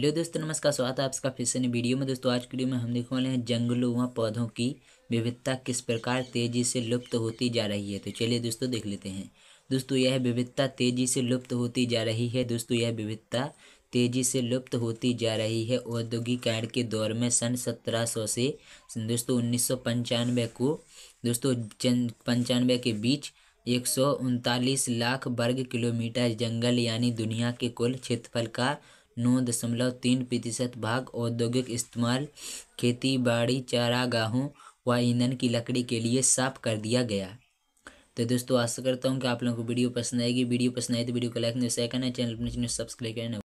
hello दोस्तों नमस्कार स्वागत है आपका फिर से नई वीडियो में दोस्तों आज की वीडियो में हम देखने वाले हैं जंगलों व पौधों की विविधता किस प्रकार तेजी से लुप्त होती जा रही है तो चलिए दोस्तों देख लेते हैं दोस्तों यह विविधता तेजी से लुप्त होती जा रही है दोस्तों यह विविधता तेजी से लुप्त होती जा रही है औद्योगिकरण के दौर में सन 1700 से दोस्तों उन्नीस को दोस्तों पंचानवे के बीच एक लाख वर्ग किलोमीटर जंगल यानी दुनिया के कुल क्षेत्रफल का नौ दशमलव तीन प्रतिशत भाग औद्योगिक इस्तेमाल खेती बाड़ी चारागाहों व ईंधन की लकड़ी के लिए साफ कर दिया गया तो दोस्तों आशा करता हूँ कि आप लोगों को वीडियो पसंद आएगी वीडियो पसंद आई तो वीडियो को लाइक नहीं शेयर करना चैनल अपने चैनल सब्सक्राइब करना